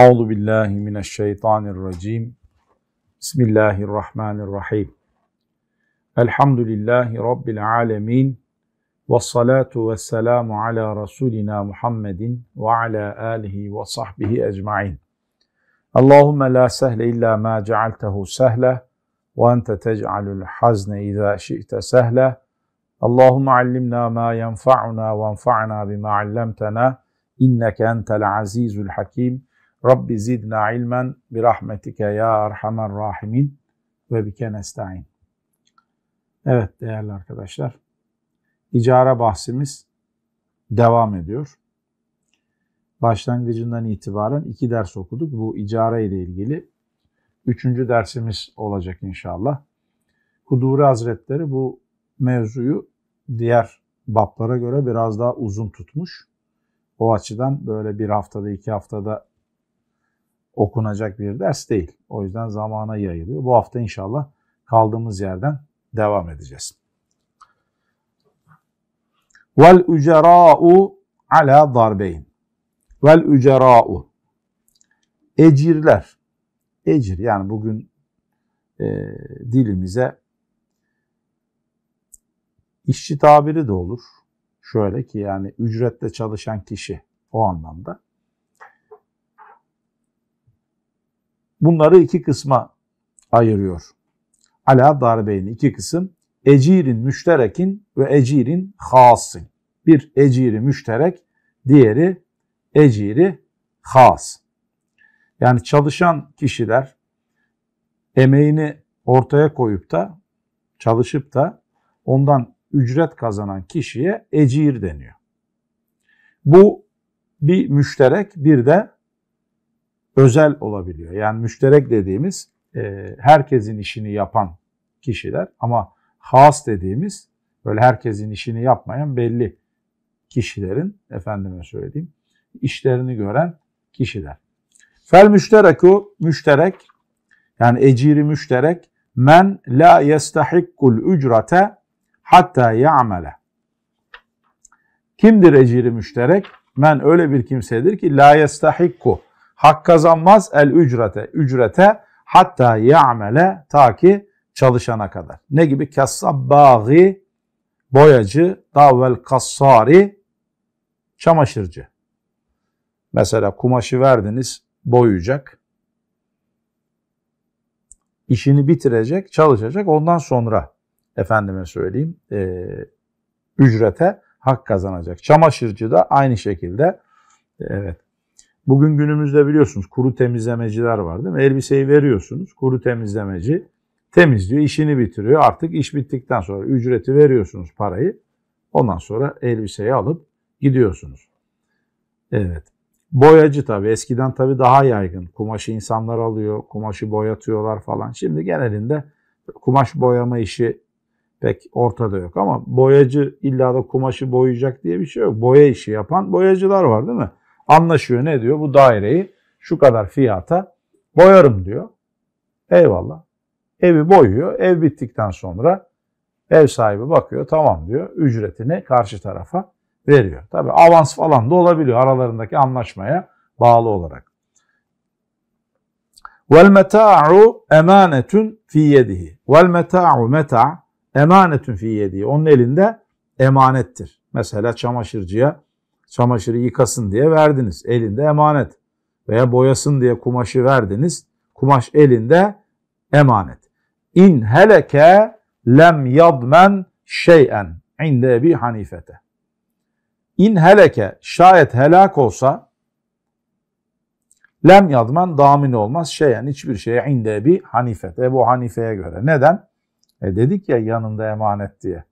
Euzu billahi mineşşeytanirracim. Bismillahirrahmanirrahim. Elhamdülillahi rabbil alamin. Ves salatu vesselamu ala rasulina Muhammedin ve ala alihi ve sahbihi ecmaîn. Allahumme la sehle illa ma cealtehu sehle ve ente tec'alul hazne iza şi'te sehle. Allahumme allimna ma yenfa'una ve enfa'na bima allamtana inneke entel azizul hakim. Rabbi zidna ilmen bi rahmetike ya erhamer rahimin ve bike nesta'in. Evet değerli arkadaşlar, İcara bahsimiz devam ediyor. Başlangıcından itibaren iki ders okuduk. Bu icara ile ilgili üçüncü dersimiz olacak inşallah. Huduri Hazretleri bu mevzuyu diğer baplara göre biraz daha uzun tutmuş. O açıdan böyle bir haftada iki haftada okunacak bir ders değil. O yüzden zamana yayılıyor. Bu hafta inşallah kaldığımız yerden devam edeceğiz. Vel ucera'u ala darbeyn. Vel ucera'u. Ecirler. Ecir yani bugün e, dilimize işçi tabiri de olur. Şöyle ki yani ücretle çalışan kişi o anlamda. bunları iki kısma ayırıyor. Ala darbeyni iki kısım. Ecirin müşterekin ve ecirin hasin. Bir eciri müşterek, diğeri eciri has. Yani çalışan kişiler emeğini ortaya koyup da çalışıp da ondan ücret kazanan kişiye ecir deniyor. Bu bir müşterek bir de özel olabiliyor. Yani müşterek dediğimiz e, herkesin işini yapan kişiler ama has dediğimiz böyle herkesin işini yapmayan belli kişilerin efendime söyleyeyim işlerini gören kişiler. Fel müştereku müşterek yani eciri müşterek men la yestahikkul ücrete hatta ya'mele. Kimdir eciri müşterek? Men öyle bir kimsedir ki la yestahikku hak kazanmaz el ücrete ücrete hatta ya'mele ta ki çalışana kadar. Ne gibi? Kessabbâgi boyacı, davvel kassari çamaşırcı. Mesela kumaşı verdiniz boyayacak. işini bitirecek, çalışacak. Ondan sonra efendime söyleyeyim e, ücrete hak kazanacak. Çamaşırcı da aynı şekilde evet Bugün günümüzde biliyorsunuz kuru temizlemeciler var değil mi? Elbiseyi veriyorsunuz, kuru temizlemeci temizliyor, işini bitiriyor. Artık iş bittikten sonra ücreti veriyorsunuz parayı. Ondan sonra elbiseyi alıp gidiyorsunuz. Evet. Boyacı tabii. Eskiden tabii daha yaygın. Kumaşı insanlar alıyor, kumaşı boyatıyorlar falan. Şimdi genelinde kumaş boyama işi pek ortada yok. Ama boyacı illa da kumaşı boyayacak diye bir şey yok. Boya işi yapan boyacılar var değil mi? Anlaşıyor ne diyor? Bu daireyi şu kadar fiyata boyarım diyor. Eyvallah. Evi boyuyor. Ev bittikten sonra ev sahibi bakıyor tamam diyor. Ücretini karşı tarafa veriyor. Tabi avans falan da olabiliyor aralarındaki anlaşmaya bağlı olarak. Vel meta'u emanetun fi yedihi. Vel meta'u meta emanetun fi yedihi. Onun elinde emanettir. Mesela çamaşırcıya çamaşırı yıkasın diye verdiniz. Elinde emanet. Veya boyasın diye kumaşı verdiniz. Kumaş elinde emanet. İn heleke lem yadmen şeyen inde Ebi Hanifete. İn heleke şayet helak olsa lem yadman damin olmaz şeyen hiçbir şeye inde Ebi Hanifete. bu Hanife'ye göre. Neden? E dedik ya yanında emanet diye.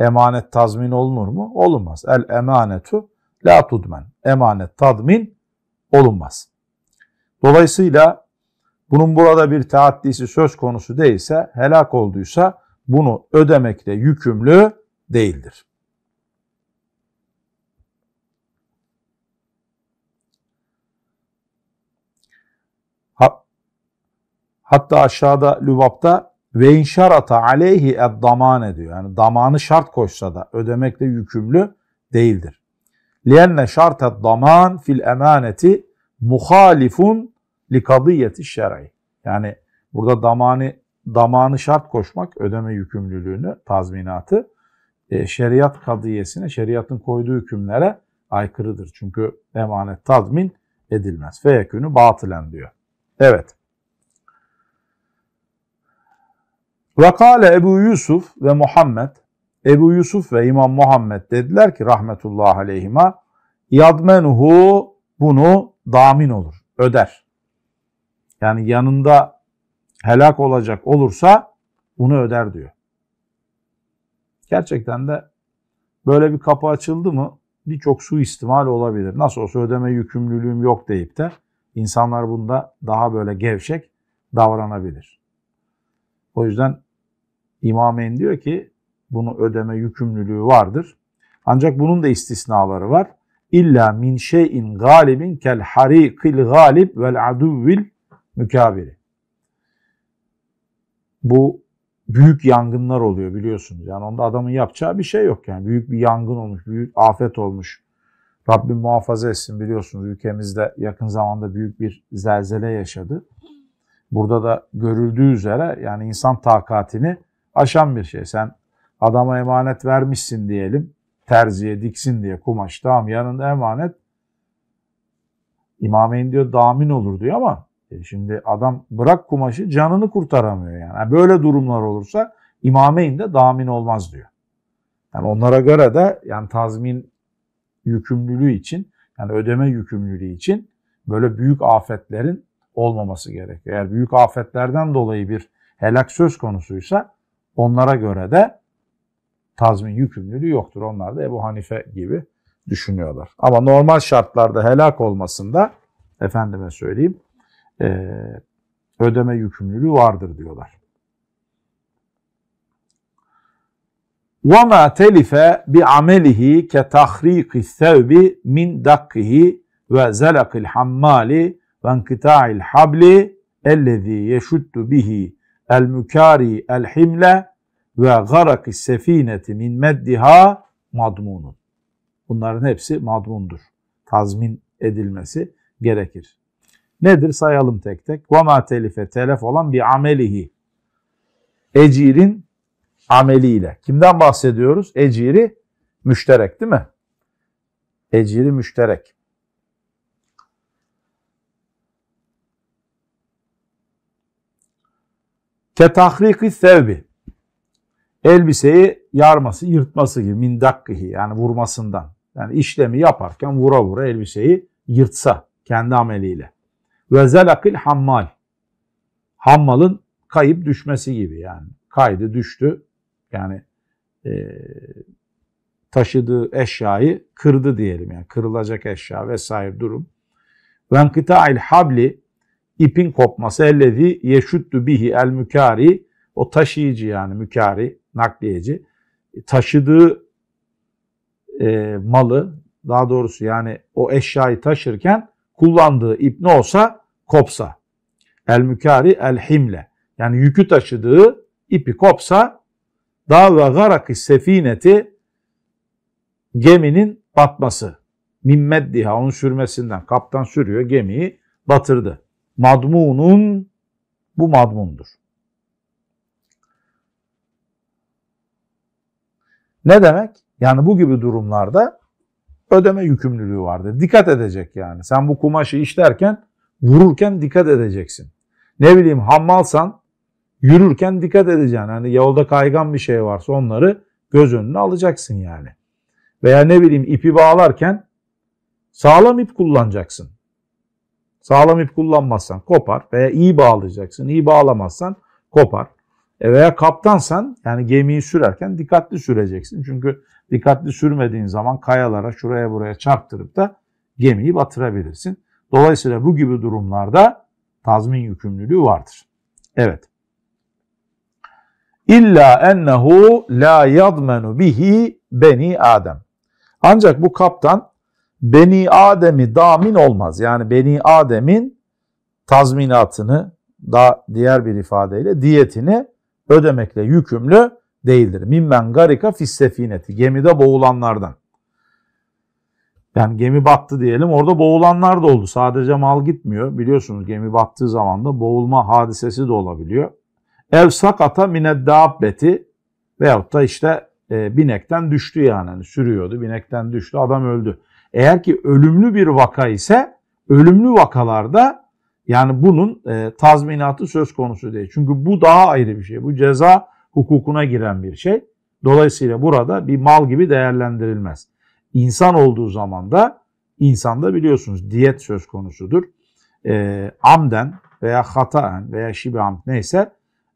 Emanet tazmin olunur mu? Olmaz. El emanetu La tudmen. Emanet tadmin olunmaz. Dolayısıyla bunun burada bir taaddisi söz konusu değilse, helak olduysa bunu ödemekle yükümlü değildir. Hatta aşağıda lübapta ve inşarata aleyhi ed daman ediyor. Yani damanı şart koşsa da ödemekle yükümlü değildir. لِيَنَّ شَرْتَ الضَّمَانِ فِي الْاَمَانَةِ مُخَالِفٌ لِكَضِيَّةِ الشَّرْعِ Yani burada damanı damanı şart koşmak, ödeme yükümlülüğünü, tazminatı e, şeriat kadiyesine, şeriatın koyduğu hükümlere aykırıdır. Çünkü emanet tazmin edilmez. Feyekünü batılen diyor. Evet. Ve kâle Ebu Yusuf ve Muhammed Ebu Yusuf ve İmam Muhammed dediler ki rahmetullahi aleyhima yadmenuhu bunu damin olur, öder. Yani yanında helak olacak olursa bunu öder diyor. Gerçekten de böyle bir kapı açıldı mı birçok su istimal olabilir. Nasıl olsa ödeme yükümlülüğüm yok deyip de insanlar bunda daha böyle gevşek davranabilir. O yüzden İmameyn diyor ki bunu ödeme yükümlülüğü vardır. Ancak bunun da istisnaları var. İlla min şeyin galibin kel harikil galib vel aduvvil mükabiri. Bu büyük yangınlar oluyor biliyorsunuz. Yani onda adamın yapacağı bir şey yok yani. Büyük bir yangın olmuş, büyük afet olmuş. Rabbim muhafaza etsin biliyorsunuz ülkemizde yakın zamanda büyük bir zelzele yaşadı. Burada da görüldüğü üzere yani insan takatini aşan bir şey. Sen Adama emanet vermişsin diyelim. Terziye diksin diye kumaş. Tamam yanında emanet. İmameyn diyor damin olur diyor ama e, şimdi adam bırak kumaşı canını kurtaramıyor yani. yani böyle durumlar olursa imameyn de damin olmaz diyor. Yani onlara göre de yani tazmin yükümlülüğü için yani ödeme yükümlülüğü için böyle büyük afetlerin olmaması gerekiyor. Eğer büyük afetlerden dolayı bir helak söz konusuysa onlara göre de tazmin yükümlülüğü yoktur. Onlar da Ebu Hanife gibi düşünüyorlar. Ama normal şartlarda helak olmasında efendime söyleyeyim e, ödeme yükümlülüğü vardır diyorlar. وَمَا تَلِفَ بِعَمَلِهِ كَتَحْرِيقِ الثَّوْبِ مِنْ دَقِّهِ وَزَلَقِ الْحَمَّالِ وَانْقِطَاعِ الْحَبْلِ اَلَّذ۪ي يَشُدُّ بِهِ الْمُكَارِي الْحِمْلَ ve garaki sefineti min meddiha madmunun. Bunların hepsi madmundur. Tazmin edilmesi gerekir. Nedir? Sayalım tek tek. Ve ma telife telef olan bir amelihi. Ecir'in ameliyle. Kimden bahsediyoruz? Eciri müşterek değil mi? Eciri müşterek. Ke tahriki sevbi elbiseyi yarması, yırtması gibi min dakkihi yani vurmasından. Yani işlemi yaparken vura vura elbiseyi yırtsa kendi ameliyle. Ve zelakil hammal. Hammalın kayıp düşmesi gibi yani. Kaydı, düştü. Yani e, taşıdığı eşyayı kırdı diyelim yani. Kırılacak eşya vesaire durum. Ve nkıta'il habli ipin kopması ellezi yeşüttü bihi el mükari o taşıyıcı yani mükari nakliyeci e, taşıdığı e, malı daha doğrusu yani o eşyayı taşırken kullandığı ip ne olsa kopsa. El mükari el himle. Yani yükü taşıdığı ipi kopsa dağ ve garakı sefineti geminin batması. Mimmeddiha onun sürmesinden kaptan sürüyor gemiyi batırdı. Madmunun bu madmundur. Ne demek? Yani bu gibi durumlarda ödeme yükümlülüğü vardır. Dikkat edecek yani. Sen bu kumaşı işlerken vururken dikkat edeceksin. Ne bileyim hammalsan yürürken dikkat edeceksin. Hani yolda kaygan bir şey varsa onları göz önüne alacaksın yani. Veya ne bileyim ipi bağlarken sağlam ip kullanacaksın. Sağlam ip kullanmazsan kopar veya iyi bağlayacaksın. İyi bağlamazsan kopar. E veya kaptansan yani gemiyi sürerken dikkatli süreceksin. Çünkü dikkatli sürmediğin zaman kayalara şuraya buraya çarptırıp da gemiyi batırabilirsin. Dolayısıyla bu gibi durumlarda tazmin yükümlülüğü vardır. Evet. İlla ennehu la yadmenu bihi beni Adem. Ancak bu kaptan beni Adem'i damin olmaz. Yani beni Adem'in tazminatını da diğer bir ifadeyle diyetini ödemekle yükümlü değildir. Mimmen garika fissefineti gemide boğulanlardan. Yani gemi battı diyelim orada boğulanlar da oldu. Sadece mal gitmiyor. Biliyorsunuz gemi battığı zaman da boğulma hadisesi de olabiliyor. Ev sakata mined daabbeti veyahut da işte e, binekten düştü yani. yani sürüyordu binekten düştü adam öldü. Eğer ki ölümlü bir vaka ise ölümlü vakalarda yani bunun e, tazminatı söz konusu değil. Çünkü bu daha ayrı bir şey. Bu ceza hukukuna giren bir şey. Dolayısıyla burada bir mal gibi değerlendirilmez. İnsan olduğu zaman da insanda biliyorsunuz diyet söz konusudur. E, amden veya hataen veya şibi neyse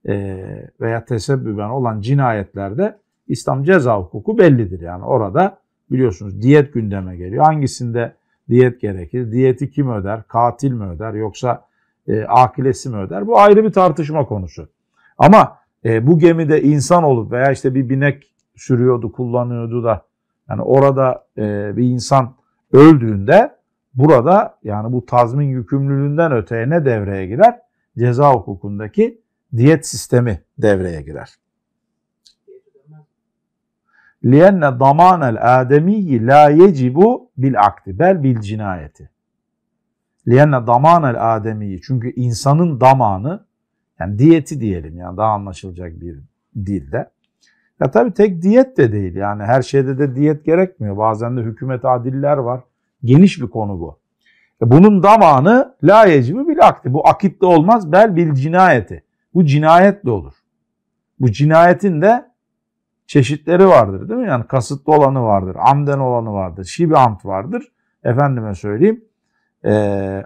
e, veya tesebbüben olan cinayetlerde İslam ceza hukuku bellidir. Yani orada biliyorsunuz diyet gündeme geliyor. Hangisinde diyet gerekir. Diyeti kim öder? Katil mi öder? Yoksa e, akilesi mi öder? Bu ayrı bir tartışma konusu. Ama e, bu gemide insan olup veya işte bir binek sürüyordu, kullanıyordu da yani orada e, bir insan öldüğünde burada yani bu tazmin yükümlülüğünden öteye ne devreye girer? Ceza hukukundaki diyet sistemi devreye girer. لِيَنَّ ضَمَانَ الْآدَمِيِّ لَا يَجِبُ بِالْعَقْدِ بَلْ بِالْجِنَayeti لِيَنَّ ضَمَانَ الْآدَمِيِّ Çünkü insanın damanı yani diyeti diyelim yani daha anlaşılacak bir dilde. Ya tabi tek diyet de değil yani her şeyde de diyet gerekmiyor. Bazen de hükümet adiller var. Geniş bir konu bu. E bunun damanı la yecibi bil akdi. Bu akitte olmaz bel bil cinayeti. Bu cinayetle olur. Bu cinayetin de çeşitleri vardır değil mi? Yani kasıtlı olanı vardır, amden olanı vardır, şibi amd vardır. Efendime söyleyeyim, e,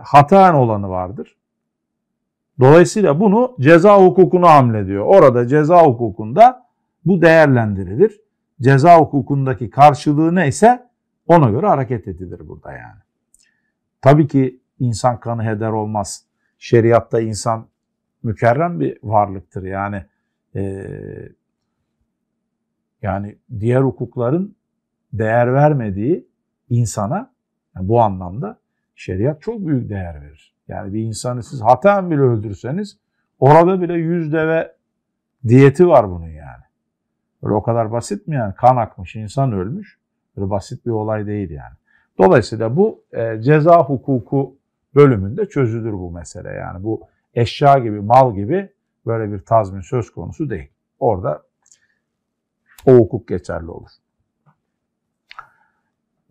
hataen olanı vardır. Dolayısıyla bunu ceza hukukuna diyor Orada ceza hukukunda bu değerlendirilir. Ceza hukukundaki karşılığı neyse ona göre hareket edilir burada yani. Tabii ki insan kanı heder olmaz. Şeriatta insan mükerrem bir varlıktır. Yani e, yani diğer hukukların değer vermediği insana yani bu anlamda şeriat çok büyük değer verir. Yani bir insanı siz hataen bile öldürseniz orada bile yüz deve diyeti var bunun yani. Böyle o kadar basit mi yani? Kan akmış, insan ölmüş. Böyle basit bir olay değil yani. Dolayısıyla bu e, ceza hukuku bölümünde çözülür bu mesele. Yani bu eşya gibi, mal gibi böyle bir tazmin söz konusu değil. Orada o hukuk geçerli olur.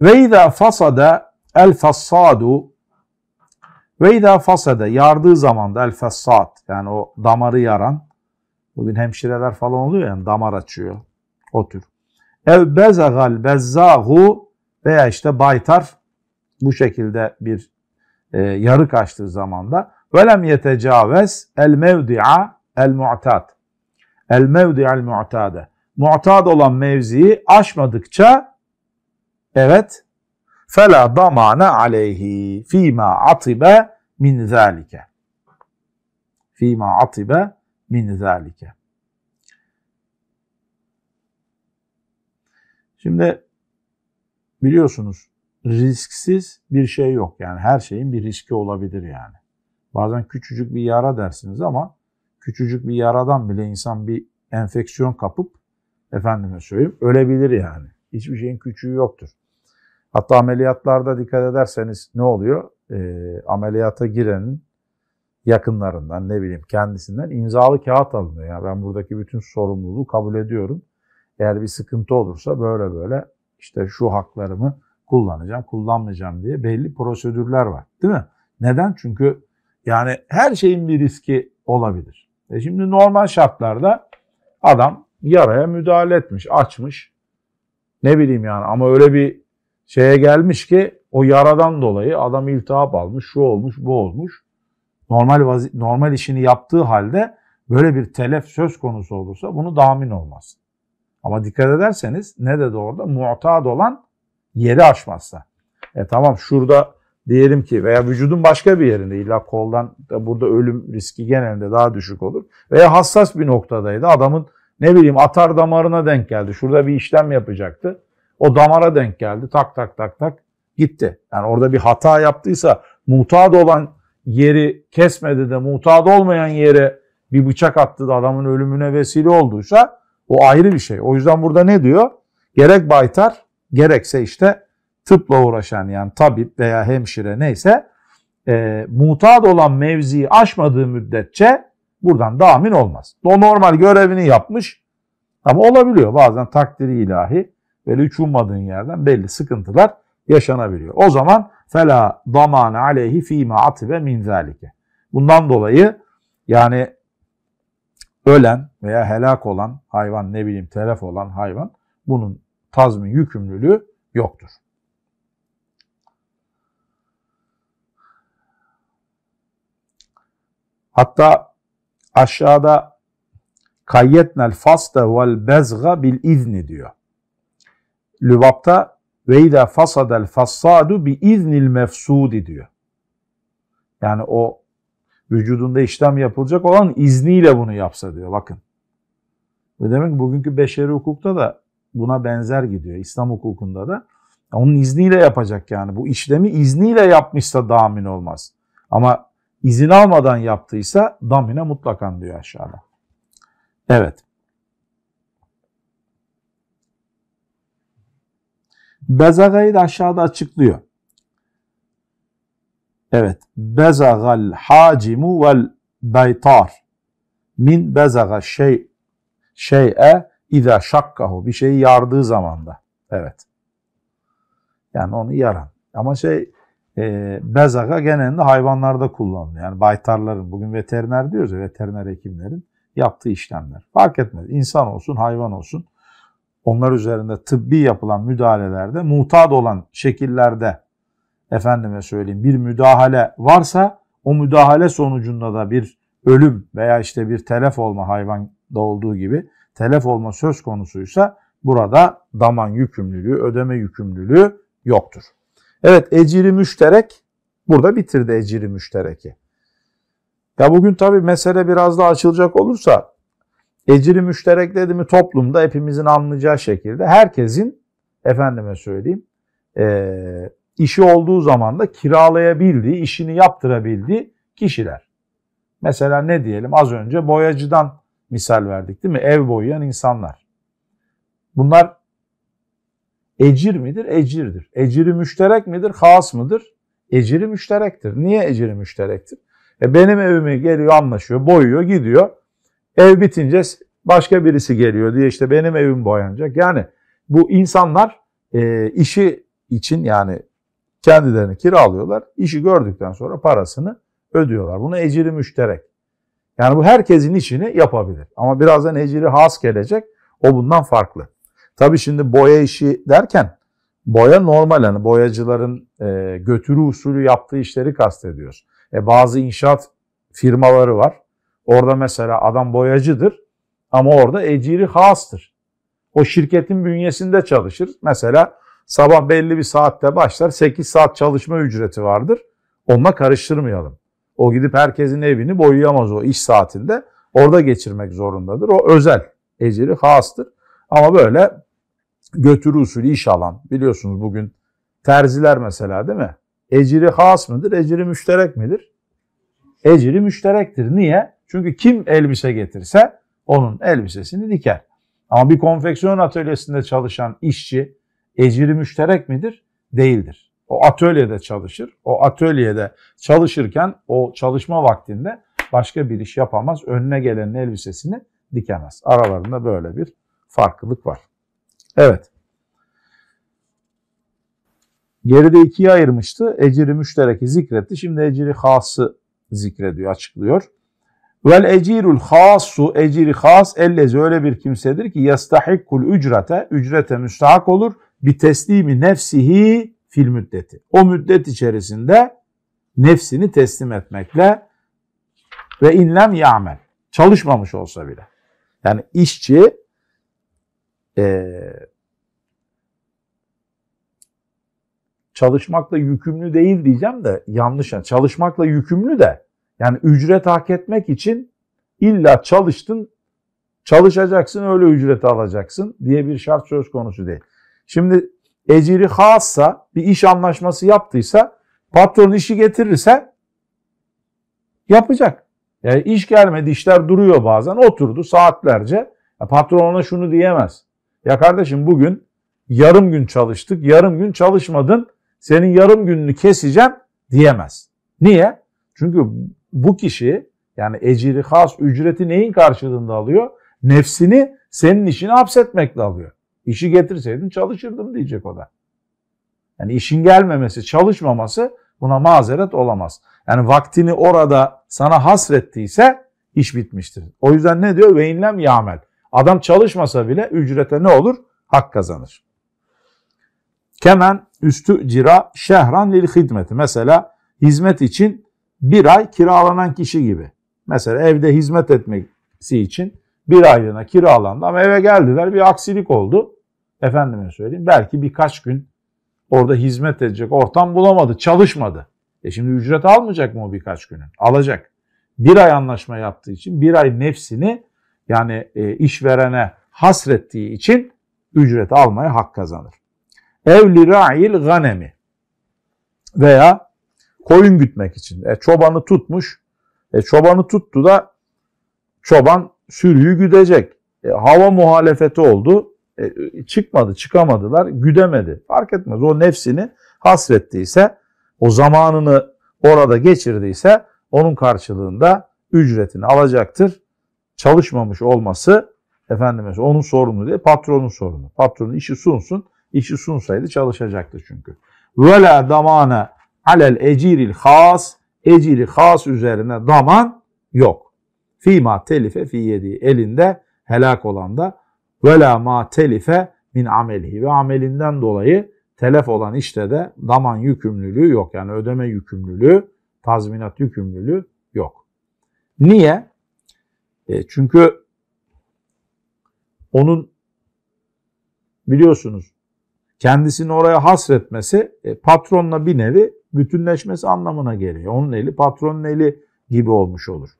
Ve izâ fasada el fassadu ve izâ fasada yardığı zaman da el fassad yani o damarı yaran bugün hemşireler falan oluyor yani damar açıyor o tür. Ev bezagal bezzahu veya işte baytar bu şekilde bir e, yarık açtığı zaman da velem yetecavez el mevdi'a el mu'tad el mevdi'a el mu'tade mu'tad olan mevziyi aşmadıkça evet fela damana aleyhi fima atibe min zalike. Fima atibe min zalike. Şimdi biliyorsunuz risksiz bir şey yok. Yani her şeyin bir riski olabilir yani. Bazen küçücük bir yara dersiniz ama küçücük bir yaradan bile insan bir enfeksiyon kapıp efendime söyleyeyim ölebilir yani. Hiçbir şeyin küçüğü yoktur. Hatta ameliyatlarda dikkat ederseniz ne oluyor? E, ameliyata girenin yakınlarından ne bileyim kendisinden imzalı kağıt alınıyor. Yani ben buradaki bütün sorumluluğu kabul ediyorum. Eğer bir sıkıntı olursa böyle böyle işte şu haklarımı kullanacağım, kullanmayacağım diye belli prosedürler var. Değil mi? Neden? Çünkü yani her şeyin bir riski olabilir. E şimdi normal şartlarda adam yaraya müdahale etmiş, açmış. Ne bileyim yani ama öyle bir şeye gelmiş ki o yaradan dolayı adam iltihap almış, şu olmuş, bu olmuş. Normal normal işini yaptığı halde böyle bir telef söz konusu olursa bunu damin olmaz. Ama dikkat ederseniz ne dedi orada? Mu'tad olan yeri aşmazsa. E tamam şurada diyelim ki veya vücudun başka bir yerinde illa koldan da burada ölüm riski genelde daha düşük olur. Veya hassas bir noktadaydı. Adamın ne bileyim atar damarına denk geldi. Şurada bir işlem yapacaktı. O damara denk geldi. Tak tak tak tak gitti. Yani orada bir hata yaptıysa mutat olan yeri kesmedi de mutat olmayan yere bir bıçak attı da adamın ölümüne vesile olduysa o ayrı bir şey. O yüzden burada ne diyor? Gerek baytar gerekse işte tıpla uğraşan yani tabip veya hemşire neyse e, mutat olan mevziyi aşmadığı müddetçe Buradan damin olmaz. O normal görevini yapmış ama olabiliyor. Bazen takdiri ilahi böyle hiç ummadığın yerden belli sıkıntılar yaşanabiliyor. O zaman fela daman aleyhi fîmâ atibe min zâlike. Bundan dolayı yani ölen veya helak olan hayvan ne bileyim telef olan hayvan bunun tazmin yükümlülüğü yoktur. Hatta aşağıda kayyetnel faste vel bezga bil izni diyor. Lübapta ve ida fasadel fassadu bi iznil mefsudi diyor. Yani o vücudunda işlem yapılacak olan izniyle bunu yapsa diyor bakın. Bu demek bugünkü beşeri hukukta da buna benzer gidiyor. İslam hukukunda da. Onun izniyle yapacak yani. Bu işlemi izniyle yapmışsa damin olmaz. Ama izin almadan yaptıysa damine mutlakan diyor aşağıda. Evet. Bezaga'yı da aşağıda açıklıyor. Evet. Bezagal hacimu vel baytar min bezaga şey şey'e İza şakkahu bir şeyi yardığı zamanda. Evet. Yani onu yaran. Ama şey e, ee, bezaka genelinde hayvanlarda kullanılıyor. Yani baytarların, bugün veteriner diyoruz ya veteriner hekimlerin yaptığı işlemler. Fark etmez. İnsan olsun, hayvan olsun. Onlar üzerinde tıbbi yapılan müdahalelerde mutat olan şekillerde efendime söyleyeyim bir müdahale varsa o müdahale sonucunda da bir ölüm veya işte bir telef olma hayvanda olduğu gibi telef olma söz konusuysa burada daman yükümlülüğü, ödeme yükümlülüğü yoktur. Evet eciri müşterek burada bitirdi eciri müştereki. Ya bugün tabii mesele biraz daha açılacak olursa eciri müşterek dedi mi toplumda hepimizin anlayacağı şekilde herkesin efendime söyleyeyim e, işi olduğu zaman da kiralayabildiği, işini yaptırabildiği kişiler. Mesela ne diyelim az önce boyacıdan misal verdik değil mi? Ev boyayan insanlar. Bunlar Ecir midir? Ecirdir. Eciri müşterek midir? Has mıdır? Eciri müşterektir. Niye eciri müşterektir? E benim evime geliyor anlaşıyor, boyuyor, gidiyor. Ev bitince başka birisi geliyor diye işte benim evim boyanacak. Yani bu insanlar e, işi için yani kendilerini kiralıyorlar. İşi gördükten sonra parasını ödüyorlar. Bunu eciri müşterek. Yani bu herkesin işini yapabilir. Ama birazdan eciri has gelecek. O bundan farklı. Tabii şimdi boya işi derken boya normal hani boyacıların e, götürü usulü yaptığı işleri kastediyoruz. E, bazı inşaat firmaları var. Orada mesela adam boyacıdır ama orada eciri hastır. O şirketin bünyesinde çalışır. Mesela sabah belli bir saatte başlar 8 saat çalışma ücreti vardır. Onunla karıştırmayalım. O gidip herkesin evini boyayamaz o iş saatinde. Orada geçirmek zorundadır. O özel eciri hastır. Ama böyle götürü usulü iş alan. Biliyorsunuz bugün terziler mesela değil mi? Eciri has mıdır? Eciri müşterek midir? Eciri müşterektir. Niye? Çünkü kim elbise getirse onun elbisesini diker. Ama bir konfeksiyon atölyesinde çalışan işçi eciri müşterek midir? Değildir. O atölyede çalışır. O atölyede çalışırken o çalışma vaktinde başka bir iş yapamaz. Önüne gelenin elbisesini dikemez. Aralarında böyle bir farklılık var. Evet. Geride ikiye ayırmıştı. Eciri müştereki zikretti. Şimdi eciri hası zikrediyor, açıklıyor. Vel ecirul hasu, eciri has ellez öyle bir kimsedir ki yastahikkul ücrete, ücrete müstahak olur. bir teslimi nefsihi fil müddeti. O müddet içerisinde nefsini teslim etmekle ve inlem ya'mel. Çalışmamış olsa bile. Yani işçi e, çalışmakla yükümlü değil diyeceğim de yanlış. Yani çalışmakla yükümlü de yani ücret hak etmek için illa çalıştın, çalışacaksın öyle ücreti alacaksın diye bir şart söz konusu değil. Şimdi eciri hassa bir iş anlaşması yaptıysa patron işi getirirse yapacak. Yani iş gelmedi işler duruyor bazen oturdu saatlerce. patron ona şunu diyemez. Ya kardeşim bugün yarım gün çalıştık, yarım gün çalışmadın, senin yarım gününü keseceğim diyemez. Niye? Çünkü bu kişi yani eciri has ücreti neyin karşılığında alıyor? Nefsini senin işini hapsetmekle alıyor. İşi getirseydin çalışırdım diyecek o da. Yani işin gelmemesi, çalışmaması buna mazeret olamaz. Yani vaktini orada sana hasrettiyse iş bitmiştir. O yüzden ne diyor? Ve inlem yamel. Adam çalışmasa bile ücrete ne olur? Hak kazanır. Kemen üstü cira şehran lil hizmeti. Mesela hizmet için bir ay kiralanan kişi gibi. Mesela evde hizmet etmesi için bir aylığına kiralandı ama eve geldiler bir aksilik oldu. Efendime söyleyeyim belki birkaç gün orada hizmet edecek ortam bulamadı, çalışmadı. E şimdi ücret almayacak mı o birkaç günün? Alacak. Bir ay anlaşma yaptığı için bir ay nefsini yani e, işverene hasrettiği için ücret almaya hak kazanır. Evli ra'il ganemi veya koyun gütmek için. E, çobanı tutmuş. E, çobanı tuttu da çoban sürüyü güdecek. E, hava muhalefeti oldu. E, çıkmadı, çıkamadılar, güdemedi. Fark etmez. O nefsini hasrettiyse, o zamanını orada geçirdiyse onun karşılığında ücretini alacaktır çalışmamış olması efendime onun sorunu değil, patronun sorunu. Patronun işi sunsun, işi sunsaydı çalışacaktı çünkü. Ve la damana alel eciril has, eciri has üzerine daman yok. Fima telife fi yedi elinde helak olan da ve la ma telife min amelihi ve amelinden dolayı telef olan işte de daman yükümlülüğü yok. Yani ödeme yükümlülüğü, tazminat yükümlülüğü yok. Niye? E, çünkü onun biliyorsunuz kendisini oraya hasretmesi e, patronla bir nevi bütünleşmesi anlamına geliyor. Onun eli patronun eli gibi olmuş olur.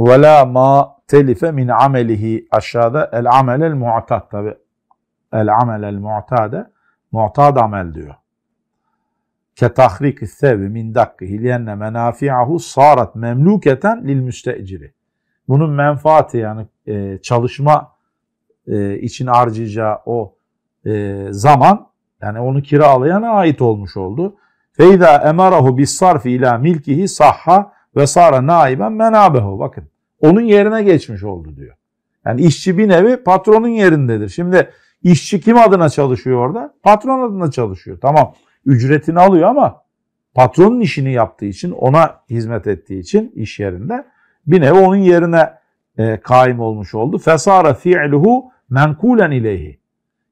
Ve la ma telife min amelihi aşağıda el amelel mu'tad tabi. El amelel mu'tade mu'tad amel diyor. Ke tahriki sevi min dakkihi liyenne menafi'ahu sarat memluketen lil müsteciri. Bunun menfaati yani e, çalışma e, için harcayacağı o e, zaman yani onu kiralayana ait olmuş oldu. Feyda emarahu bis sarfi ila milkihi sahha ve sara naiben menabehu. Bakın onun yerine geçmiş oldu diyor. Yani işçi bir nevi patronun yerindedir. Şimdi işçi kim adına çalışıyor orada? Patron adına çalışıyor. Tamam ücretini alıyor ama patronun işini yaptığı için, ona hizmet ettiği için iş yerinde bir nevi onun yerine e, kaim olmuş oldu. Fesara fi'luhu menkulen ileyhi.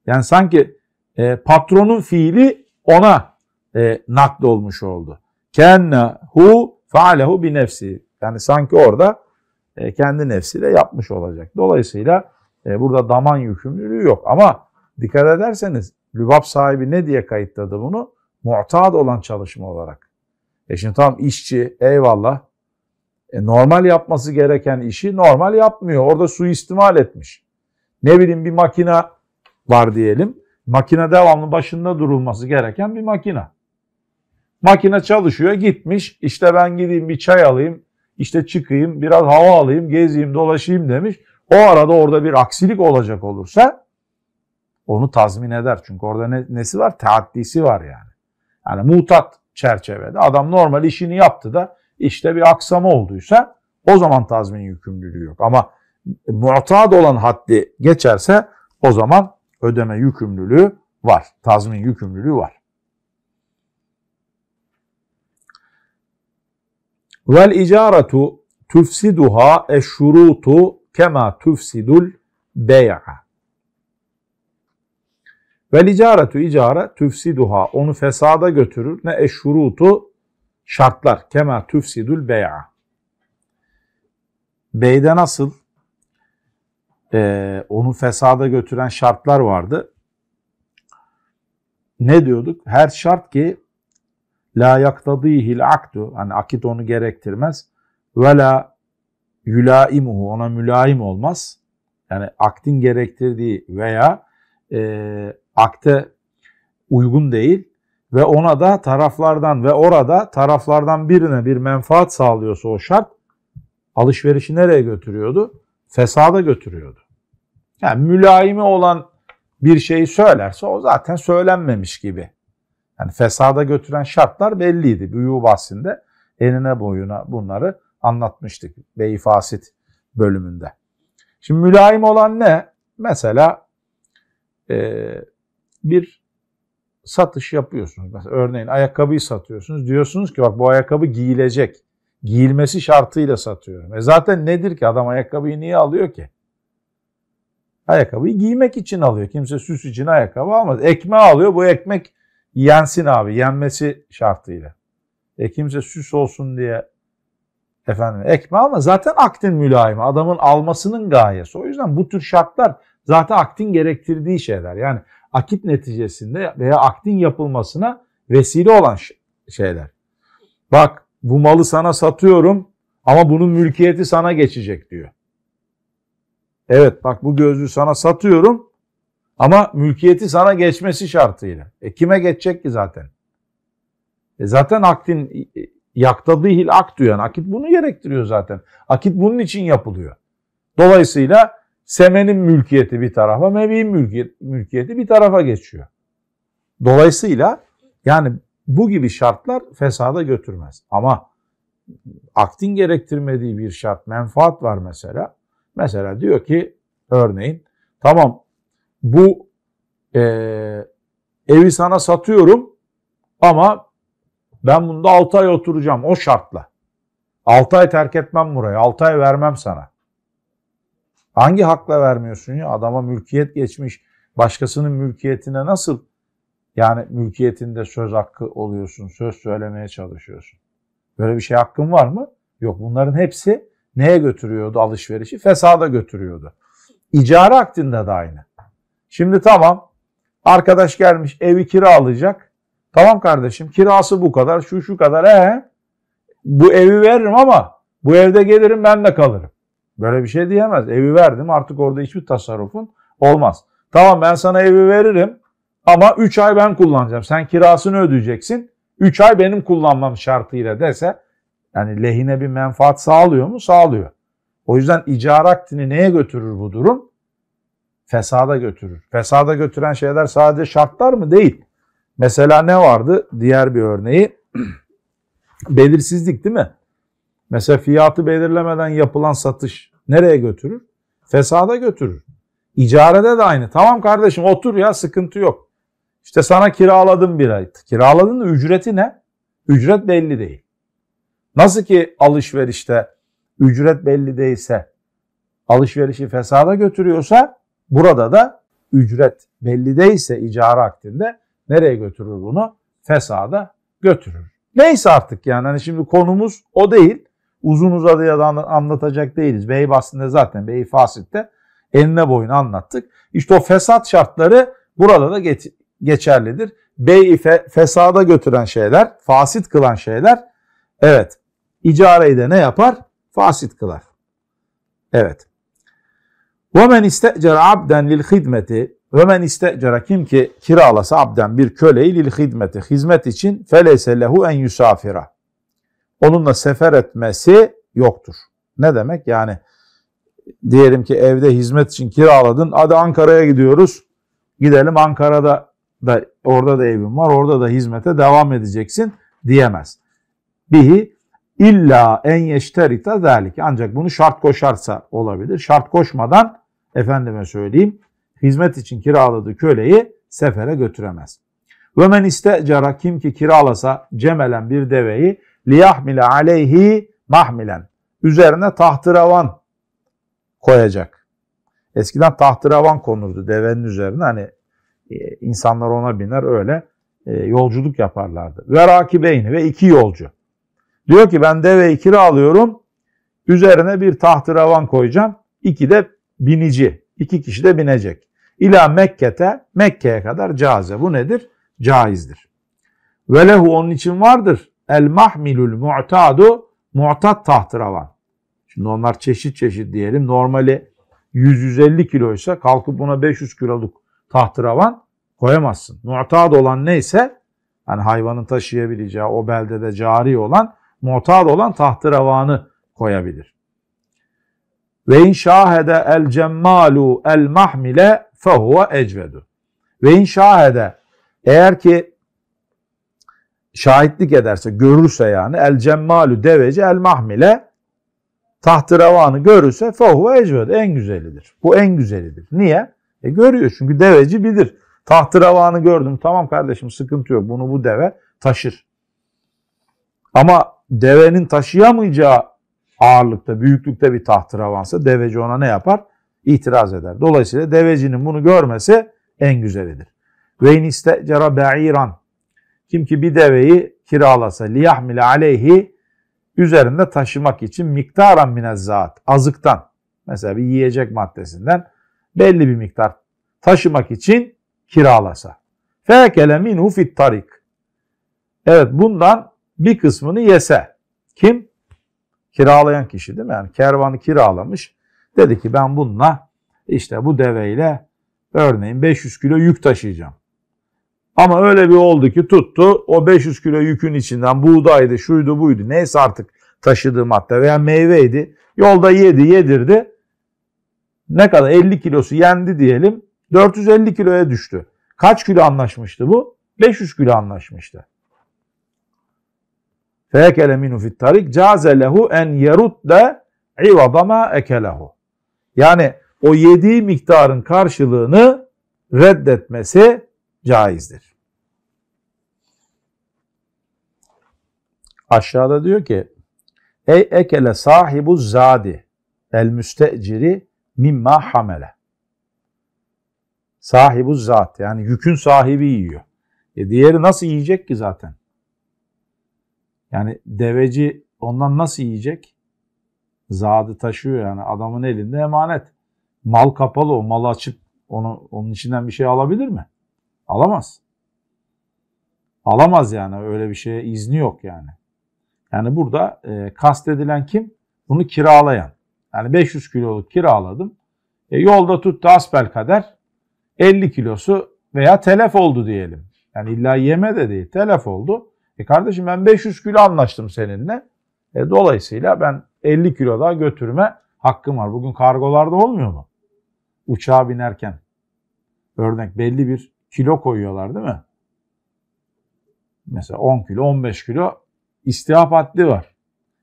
Yani sanki e, patronun fiili ona e, nakl olmuş oldu. Kenne hu Faalehu bi nefsi. Yani sanki orada e, kendi nefsiyle yapmış olacak. Dolayısıyla e, burada daman yükümlülüğü yok. Ama dikkat ederseniz lübap sahibi ne diye kayıtladı bunu? Mu'tad olan çalışma olarak. E şimdi tamam işçi eyvallah e, normal yapması gereken işi normal yapmıyor. Orada suistimal etmiş. Ne bileyim bir makina var diyelim. Makine devamlı başında durulması gereken bir makina. Makine çalışıyor gitmiş işte ben gideyim bir çay alayım işte çıkayım biraz hava alayım gezeyim dolaşayım demiş. O arada orada bir aksilik olacak olursa onu tazmin eder. Çünkü orada ne, nesi var? Taaddisi var yani. Yani mutat çerçevede adam normal işini yaptı da işte bir aksama olduysa o zaman tazmin yükümlülüğü yok. Ama mutat olan haddi geçerse o zaman ödeme yükümlülüğü var. Tazmin yükümlülüğü var. Vel icaretu tufsiduha eşşurutu kema tufsidul bey'a. Vel icaretu icara tufsiduha. Onu fesada götürür. Ne eşşurutu şartlar. Kema tufsidul bey'a. Bey'de nasıl? Ee, onu fesada götüren şartlar vardı. Ne diyorduk? Her şart ki la yaktadihil akdu hani akit onu gerektirmez ve la yulaimuhu ona mülaim olmaz. Yani aktin gerektirdiği veya e, akte uygun değil ve ona da taraflardan ve orada taraflardan birine bir menfaat sağlıyorsa o şart alışverişi nereye götürüyordu? Fesada götürüyordu. Yani mülaimi olan bir şeyi söylerse o zaten söylenmemiş gibi yani fesada götüren şartlar belliydi. Büyü bahsinde enine boyuna bunları anlatmıştık. Bey bölümünde. Şimdi mülayim olan ne? Mesela e, bir satış yapıyorsunuz. Mesela örneğin ayakkabıyı satıyorsunuz. Diyorsunuz ki bak bu ayakkabı giyilecek. Giyilmesi şartıyla satıyorum. E zaten nedir ki adam ayakkabıyı niye alıyor ki? Ayakkabıyı giymek için alıyor. Kimse süs için ayakkabı almaz. Ekmeği alıyor. Bu ekmek yensin abi. Yenmesi şartıyla. E kimse süs olsun diye efendim ekme ama zaten aktin mülayimi. Adamın almasının gayesi. O yüzden bu tür şartlar zaten aktin gerektirdiği şeyler. Yani akit neticesinde veya aktin yapılmasına vesile olan şeyler. Bak bu malı sana satıyorum ama bunun mülkiyeti sana geçecek diyor. Evet bak bu gözlüğü sana satıyorum ama mülkiyeti sana geçmesi şartıyla. E kime geçecek ki zaten? E zaten akdin e, yaktadığı hil ak duyan akit bunu gerektiriyor zaten. Akit bunun için yapılıyor. Dolayısıyla semenin mülkiyeti bir tarafa, mevi'nin mülkiyeti bir tarafa geçiyor. Dolayısıyla yani bu gibi şartlar fesada götürmez. Ama aktin gerektirmediği bir şart, menfaat var mesela. Mesela diyor ki örneğin tamam bu e, evi sana satıyorum ama ben bunda 6 ay oturacağım o şartla. 6 ay terk etmem burayı. 6 ay vermem sana. Hangi hakla vermiyorsun ya? Adama mülkiyet geçmiş. Başkasının mülkiyetine nasıl yani mülkiyetinde söz hakkı oluyorsun, söz söylemeye çalışıyorsun. Böyle bir şey hakkın var mı? Yok. Bunların hepsi neye götürüyordu alışverişi? Fesada götürüyordu. İcara akdinde de aynı. Şimdi tamam arkadaş gelmiş evi kira alacak. Tamam kardeşim kirası bu kadar şu şu kadar. Ee, bu evi veririm ama bu evde gelirim ben de kalırım. Böyle bir şey diyemez. Evi verdim artık orada hiçbir tasarrufun olmaz. Tamam ben sana evi veririm ama 3 ay ben kullanacağım. Sen kirasını ödeyeceksin. 3 ay benim kullanmam şartıyla dese yani lehine bir menfaat sağlıyor mu? Sağlıyor. O yüzden icara aktini neye götürür bu durum? fesada götürür. Fesada götüren şeyler sadece şartlar mı? Değil. Mesela ne vardı? Diğer bir örneği belirsizlik değil mi? Mesela fiyatı belirlemeden yapılan satış nereye götürür? Fesada götürür. İcarede de aynı. Tamam kardeşim otur ya sıkıntı yok. İşte sana kiraladım bir ay. Kiraladın da ücreti ne? Ücret belli değil. Nasıl ki alışverişte ücret belli değilse alışverişi fesada götürüyorsa Burada da ücret belli değilse icara aktinde nereye götürür bunu? Fesada götürür. Neyse artık yani hani şimdi konumuz o değil. Uzun uzadıya da anlatacak değiliz. Bey basında zaten Bey Fasit'te eline boyuna anlattık. İşte o fesat şartları burada da geçerlidir. Bey fe, fesada götüren şeyler, fasit kılan şeyler evet icareyi de ne yapar? Fasit kılar. Evet. وَمَنْ اِسْتَعْجَرَ عَبْدًا لِلْخِدْمَةِ وَمَنْ اِسْتَعْجَرَ Kim ki kiralasa abden bir köleyi lilhidmeti, hizmet için feleyse lehu en yusafira. Onunla sefer etmesi yoktur. Ne demek? Yani diyelim ki evde hizmet için kiraladın. Hadi Ankara'ya gidiyoruz. Gidelim Ankara'da da orada da evim var. Orada da hizmete devam edeceksin diyemez. Bihi illa en yeşterita zalik. Ancak bunu şart koşarsa olabilir. Şart koşmadan efendime söyleyeyim hizmet için kiraladığı köleyi sefere götüremez. Ve men istecara kim ki kiralasa cemelen bir deveyi liyahmile aleyhi mahmilen. Üzerine tahtıravan koyacak. Eskiden tahtıravan konurdu devenin üzerine. Hani e, insanlar ona biner öyle e, yolculuk yaparlardı. Ve rakibeyni ve iki yolcu. Diyor ki ben deveyi kiralıyorum. Üzerine bir tahtıravan koyacağım. İki de binici. iki kişi de binecek. İla Mekke'te, Mekke'ye kadar caize. Bu nedir? Caizdir. Ve lehu onun için vardır. El mahmilül mu'tadu, mu'tat tahtıravan. Şimdi onlar çeşit çeşit diyelim. Normali 100-150 kiloysa kalkıp buna 500 kiloluk tahtıravan koyamazsın. Mu'tad olan neyse, yani hayvanın taşıyabileceği o beldede cari olan, mu'tad olan tahtıravanı koyabilir. Ve in şahede el cemmalu el mahmile fehuve ecvedu. Ve in şahede eğer ki şahitlik ederse, görürse yani el cemmalu deveci el mahmile tahtıravanı görürse fehuve ecved en güzelidir. Bu en güzelidir. Niye? E görüyor çünkü deveci bilir. tahtıravanı gördüm tamam kardeşim sıkıntı yok bunu bu deve taşır. Ama devenin taşıyamayacağı ağırlıkta, büyüklükte bir tahtıravansa deveci ona ne yapar? İtiraz eder. Dolayısıyla devecinin bunu görmesi en güzelidir. Ve in istecera ba'iran. Kim ki bir deveyi kiralasa liyahmile aleyhi üzerinde taşımak için miktaran minezzaat, azıktan mesela bir yiyecek maddesinden belli bir miktar taşımak için kiralasa. Fekele minhu fit tarik. Evet bundan bir kısmını yese. Kim? kiralayan kişi değil mi? Yani kervanı kiralamış. Dedi ki ben bununla işte bu deveyle örneğin 500 kilo yük taşıyacağım. Ama öyle bir oldu ki tuttu o 500 kilo yükün içinden buğdaydı, şuydu buydu neyse artık taşıdığı madde veya meyveydi. Yolda yedi, yedirdi. Ne kadar 50 kilosu yendi diyelim. 450 kiloya düştü. Kaç kilo anlaşmıştı bu? 500 kilo anlaşmıştı feyekele minhu fit tarik caze lehu en yerudde ivadama ekelehu. Yani o yediği miktarın karşılığını reddetmesi caizdir. Aşağıda diyor ki Ey ekele sahibu zadi el müsteciri mimma hamele. Sahibu zat yani yükün sahibi yiyor. E diğeri nasıl yiyecek ki zaten? Yani deveci ondan nasıl yiyecek? Zadı taşıyor yani adamın elinde emanet. Mal kapalı o malı açıp onu, onun içinden bir şey alabilir mi? Alamaz. Alamaz yani öyle bir şeye izni yok yani. Yani burada e, kastedilen kim? Bunu kiralayan. Yani 500 kiloluk kiraladım. E, yolda tuttu asbel kader 50 kilosu veya telef oldu diyelim. Yani illa yeme de değil telef oldu. E kardeşim ben 500 kilo anlaştım seninle. E dolayısıyla ben 50 kilo daha götürme hakkım var. Bugün kargolarda olmuyor mu? Uçağa binerken örnek belli bir kilo koyuyorlar değil mi? Mesela 10 kilo, 15 kilo istihap haddi var.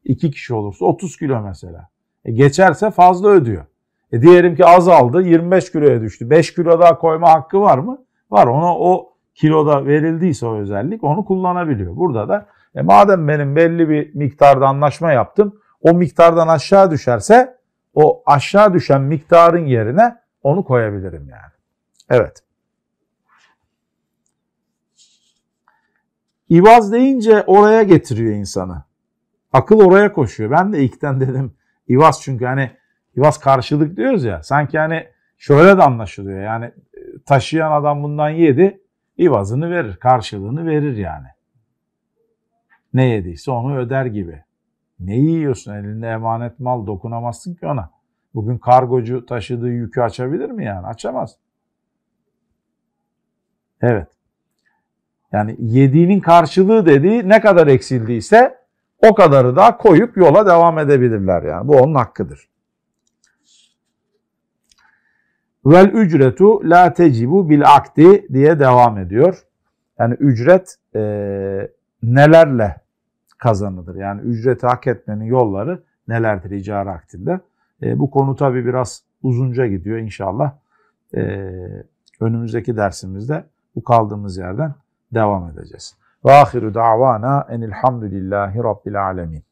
2 kişi olursa 30 kilo mesela. E geçerse fazla ödüyor. E diyelim ki azaldı 25 kiloya düştü. 5 kilo daha koyma hakkı var mı? Var. Ona o kiloda verildiyse o özellik onu kullanabiliyor. Burada da e, madem benim belli bir miktarda anlaşma yaptım o miktardan aşağı düşerse o aşağı düşen miktarın yerine onu koyabilirim yani. Evet. İvaz deyince oraya getiriyor insanı. Akıl oraya koşuyor. Ben de ilkten dedim İvaz çünkü hani İvaz karşılık diyoruz ya. Sanki hani şöyle de anlaşılıyor. Yani e, taşıyan adam bundan yedi. İvazını verir, karşılığını verir yani. Ne yediyse onu öder gibi. Ne yiyorsun elinde emanet mal dokunamazsın ki ona. Bugün kargocu taşıdığı yükü açabilir mi yani? Açamaz. Evet. Yani yediğinin karşılığı dediği ne kadar eksildiyse o kadarı da koyup yola devam edebilirler yani. Bu onun hakkıdır. Vel ücretu la tecibu bil akdi diye devam ediyor. Yani ücret e, nelerle kazanılır? Yani ücreti hak etmenin yolları nelerdir icari akdinde? E, bu konu tabi biraz uzunca gidiyor inşallah. E, önümüzdeki dersimizde bu kaldığımız yerden devam edeceğiz. Ve ahiru davana enilhamdülillahi rabbil alemin.